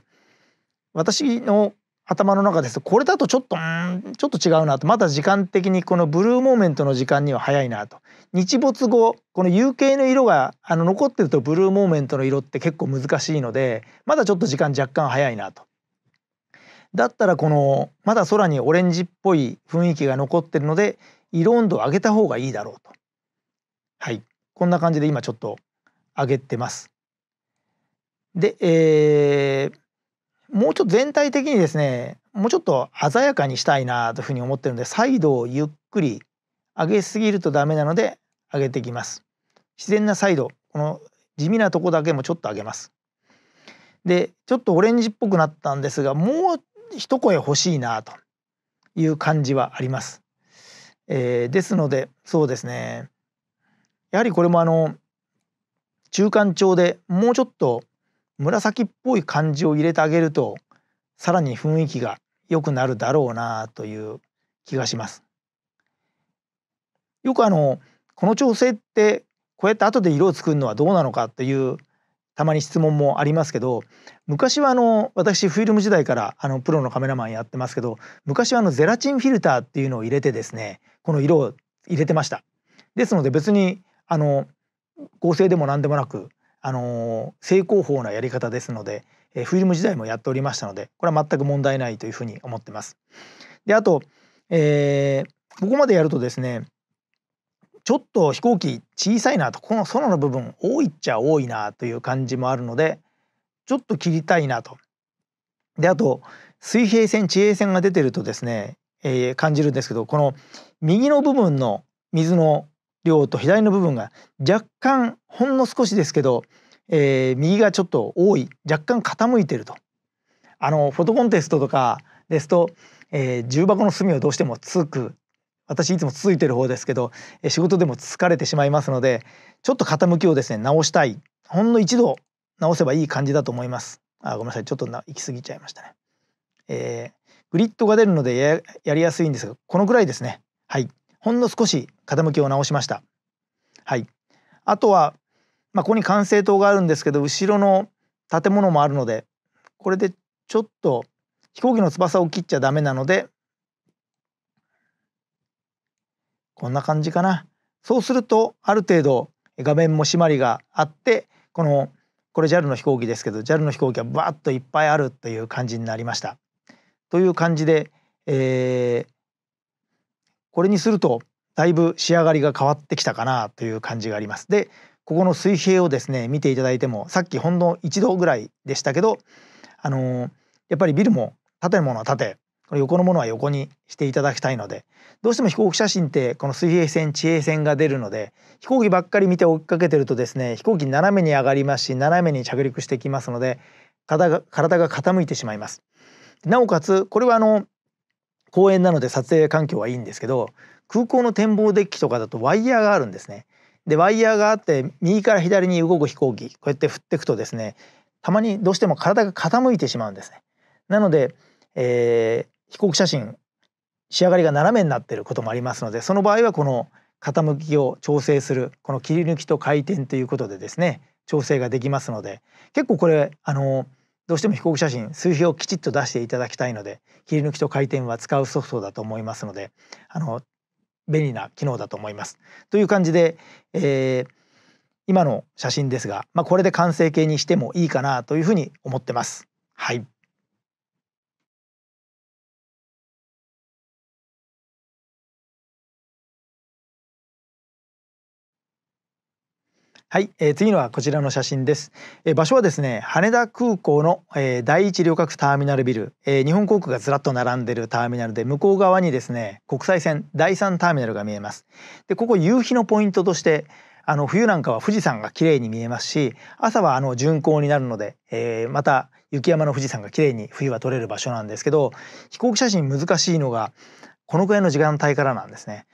私の頭の中ですこれだとちょっとんちょっと違うなとまだ時間的にこのブルーモーメントの時間には早いなと日没後この有形の色があの残ってるとブルーモーメントの色って結構難しいのでまだちょっと時間若干早いなと。だったらこのまだ空にオレンジっぽい雰囲気が残ってるので色温度を上げた方がいいだろうと。はいこんな感じで今ちょっと上げてます。で、えーもうちょっと全体的にですねもうちょっと鮮やかにしたいなというふうに思ってるのでサイドをゆっくり上げすぎるとダメなので上げていきます自然なサイドこの地味なとこだけもちょっと上げますでちょっとオレンジっぽくなったんですがもう一声欲しいなという感じはあります、えー、ですのでそうですねやはりこれもあの中間調でもうちょっと紫っぽい感じを入れてあげるとさらに雰囲気が良くなるだろうなという気がします。よくあのこの調整ってこうやって後で色を作るのはどうなのかというたまに質問もありますけど昔はあの私フィルム時代からあのプロのカメラマンやってますけど昔はあのゼラチンフィルターっていうのを入れてですねこの色を入れてました。ですので別にあの合成でも何でもなくあの正攻法なやり方ですので、えー、フィルム時代もやっておりましたのでこれは全く問題ないというふうに思ってます。であと、えー、ここまでやるとですねちょっと飛行機小さいなとこの空の部分多いっちゃ多いなという感じもあるのでちょっと切りたいなと。であと水平線地平線が出てるとですね、えー、感じるんですけどこの右の部分の水の量と左の部分が若干ほんの少しですけど、えー、右がちょっと多い若干傾いてるとあのフォトコンテストとかですと、えー、重箱の隅をどうしてもつく私いつもついてる方ですけど、え仕事でも疲れてしまいますのでちょっと傾きをですね直したいほんの一度直せばいい感じだと思いますあごめんなさいちょっとな行き過ぎちゃいましたね、えー、グリッドが出るのでややりやすいんですがこのくらいですねはいほんの少し傾きを直しました。はい、あとは、まあ、ここに管制塔があるんですけど後ろの建物もあるのでこれでちょっと飛行機の翼を切っちゃダメなのでこんな感じかな。そうするとある程度画面も締まりがあってこのこれ JAL の飛行機ですけど JAL の飛行機はバーッといっぱいあるという感じになりました。という感じで、えー、これにするとだいぶ仕上がりが変わってきたかなという感じがあります。でここの水平をですね見ていただいてもさっきほんの1度ぐらいでしたけどあのー、やっぱりビルも縦のものは縦この横のものは横にしていただきたいのでどうしても飛行機写真ってこの水平線地平線が出るので飛行機ばっかり見て追っかけてるとですね飛行機斜めに上がりますし斜めに着陸してきますので体が体が傾いてしまいます。なおかつこれはあの公園なので撮影環境はいいんですけど空港の展望デッキとかだとワイヤーがあるんですね。でワイヤーがあって右から左に動く飛行機こうやって振っていくとですねたまにどうしても体が傾いてしまうんですね。なので、えー、飛行機写真仕上がりが斜めになっていることもありますのでその場合はこの傾きを調整するこの切り抜きと回転ということでですね調整ができますので結構これあのーどうしても飛行写真数比をきちっと出していただきたいので切り抜きと回転は使うソフトだと思いますのであの便利な機能だと思います。という感じで、えー、今の写真ですが、まあ、これで完成形にしてもいいかなというふうに思ってます。はいはい、えー、次のはこちらの写真です、えー、場所はですね羽田空港の、えー、第一旅客ターミナルビル、えー、日本航空がずらっと並んでるターミナルで向こう側にですね国際線第三ターミナルが見えますでここ夕日のポイントとしてあの冬なんかは富士山が綺麗に見えますし朝はあの巡航になるので、えー、また雪山の富士山が綺麗に冬は撮れる場所なんですけど飛行機写真難しいのがこのくらいの時間帯からなんですね。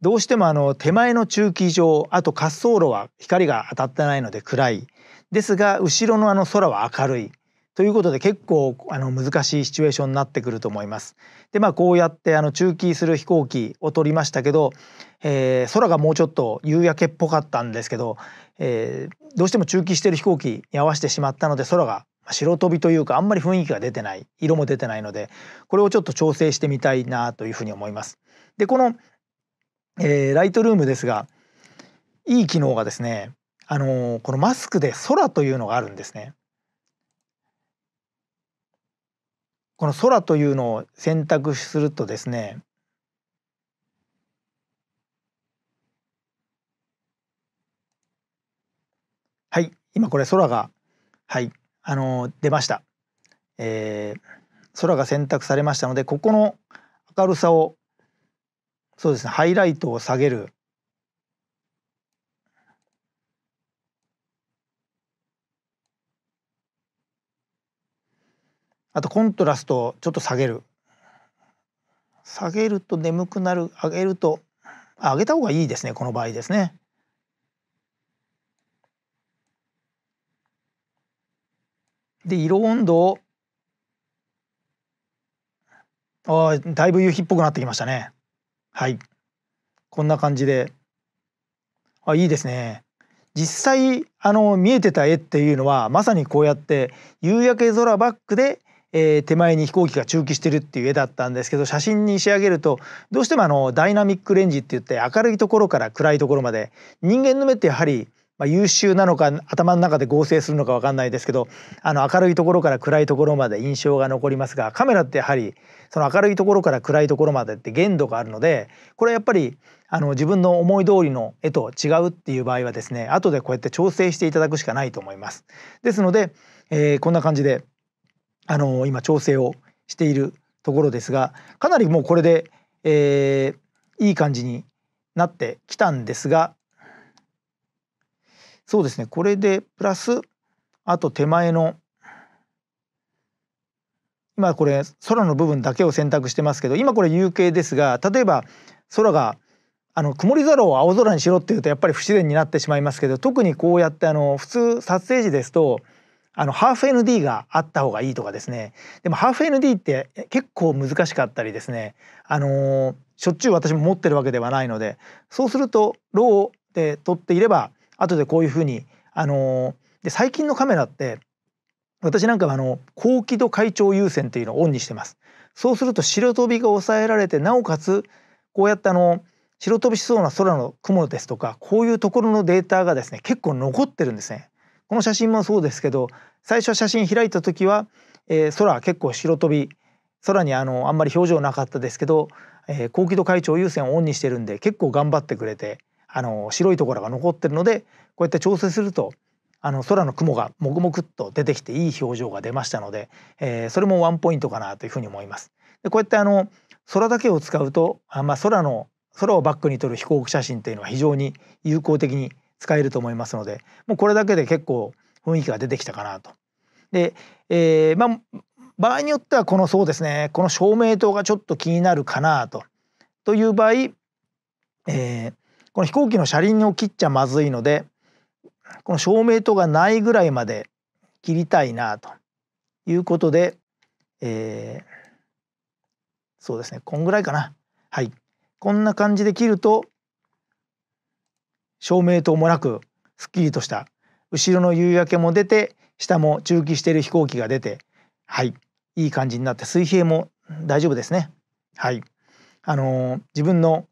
どうしてもあの手前の駐機場あと滑走路は光が当たってないので暗いですが後ろのあの空は明るいということで結構あの難しいシチュエーションになってくると思います。でまあこうやってあの中期する飛行機を撮りましたけど、えー、空がもうちょっと夕焼けっぽかったんですけど、えー、どうしても中機してる飛行機に合わせてしまったので空が白飛びというかあんまり雰囲気が出てない色も出てないのでこれをちょっと調整してみたいなというふうに思います。でこのえー、ライトルームですがいい機能がですね、あのー、このマスクで空というのがあるんですね。この空というのを選択するとですねはい今これ空がはいあのー、出ました、えー、空が選択されましたのでここの明るさをそうですねハイライトを下げるあとコントラストをちょっと下げる下げると眠くなる上げると上げた方がいいですねこの場合ですね。で色温度をあだいぶ夕日っぽくなってきましたね。はいこんな感じであいいですね実際あの見えてた絵っていうのはまさにこうやって夕焼け空バックで、えー、手前に飛行機が駐機してるっていう絵だったんですけど写真に仕上げるとどうしてもあのダイナミックレンジって言って明るいところから暗いところまで人間の目ってやはりまあ、優秀なのか頭の中で合成するのか分かんないですけどあの明るいところから暗いところまで印象が残りますがカメラってやはりその明るいところから暗いところまでって限度があるのでこれはやっぱりあの自分の思い通りの絵と違うっていう場合はですね後でこうやって調整していただくしかないと思います。ですので、えー、こんな感じであの今調整をしているところですがかなりもうこれで、えー、いい感じになってきたんですがそうですねこれでプラスあと手前の今これ空の部分だけを選択してますけど今これ有形ですが例えば空があの曇り空を青空にしろっていうとやっぱり不自然になってしまいますけど特にこうやってあの普通撮影時ですとあのハーフ ND があった方がいいとかですねでもハーフ ND って結構難しかったりですねあのー、しょっちゅう私も持ってるわけではないのでそうするとローで撮っていれば後でこういうふうにあので最近のカメラって私なんかはあの高輝度階調優先っていうのをオンにしてます。そうすると白飛びが抑えられてなおかつこうやってあの白飛びしそうな空の雲ですとかこういうところのデータがですね結構残ってるんですね。この写真もそうですけど最初写真開いた時は、えー、空結構白飛び空にあのあんまり表情なかったですけど、えー、高輝度階調優先をオンにしてるんで結構頑張ってくれてあの白いところが残ってるのでこうやって調整するとあの空の雲がもくもくっと出てきていい表情が出ましたので、えー、それもワンポイントかなというふうに思います。でこうやってあの空だけを使うとあ、まあ、空の空をバックに撮る飛行機写真というのは非常に有効的に使えると思いますのでもうこれだけで結構雰囲気が出てきたかなと。で、えー、まあ場合によってはこのそうですねこの照明灯がちょっと気になるかなと。という場合、えー、この飛行機の車輪を切っちゃまずいのでこの照明灯がないぐらいまで切りたいなということで、えー、そうですねこんぐらいかなはいこんな感じで切ると照明灯もなくすっきりとした後ろの夕焼けも出て下も中期している飛行機が出てはいいい感じになって水平も大丈夫ですねはいあのー、自分の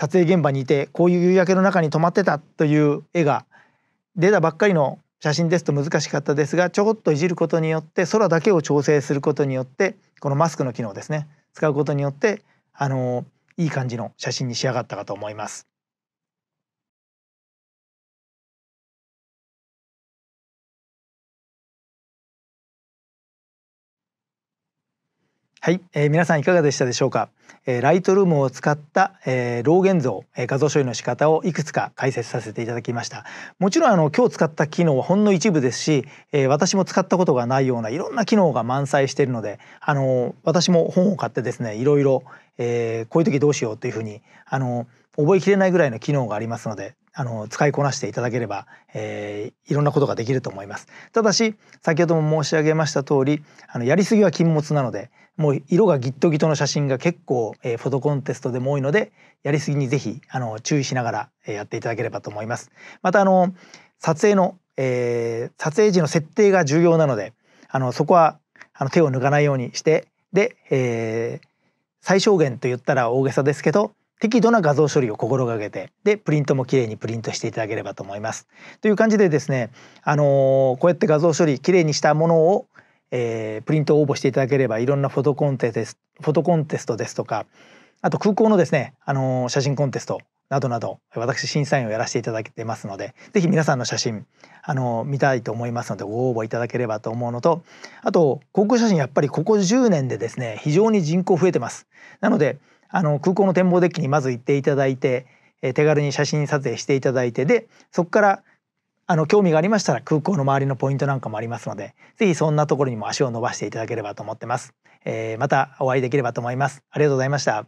撮影現場にいてこういう夕焼けの中に泊まってたという絵が出たばっかりの写真ですと難しかったですがちょこっといじることによって空だけを調整することによってこのマスクの機能ですね使うことによってあのいい感じの写真に仕上がったかと思います。はい、えー、皆さんいかがでしたでしょうか、えー、ライトルームを使った、えー、老現像、えー、画像処理の仕方をいくつか解説させていただきましたもちろんあの今日使った機能はほんの一部ですし、えー、私も使ったことがないようないろんな機能が満載しているのであの私も本を買ってですねいろいろ、えー、こういう時どうしようというふうにあの覚えきれないぐらいの機能がありますのであの使いこなしていただければ、えー、いろんなことができると思います。ただし先ほども申し上げました通りあのやりすぎは禁物なのでもう色がギットギトの写真が結構、えー、フォトコンテストでも多いのでやりすぎにぜひあの注意しながら、えー、やっていただければと思います。またあの撮影の、えー、撮影時の設定が重要なのであのそこはあの手を抜かないようにしてで、えー、最小限と言ったら大げさですけど適度な画像処理を心がけてでプリントも綺麗にプリントしていただければと思います。という感じでですね、あのー、こうやって画像処理綺麗にしたものを、えー、プリント応募していただければいろんなフォトコンテですフォトコンテストですとかあと空港のですね、あのー、写真コンテストなどなど私審査員をやらせていただいてますので是非皆さんの写真あの見たいと思いますのでご応募いただければと思うのとあと航空写真やっぱりここ10年でですね非常に人口増えてますなのであの空港の展望デッキにまず行っていただいて、え手軽に写真撮影していただいてでそこからあの興味がありましたら空港の周りのポイントなんかもありますので是非そんなところにも足を伸ばしていただければと思ってます、えー、またお会いできればと思いますありがとうございました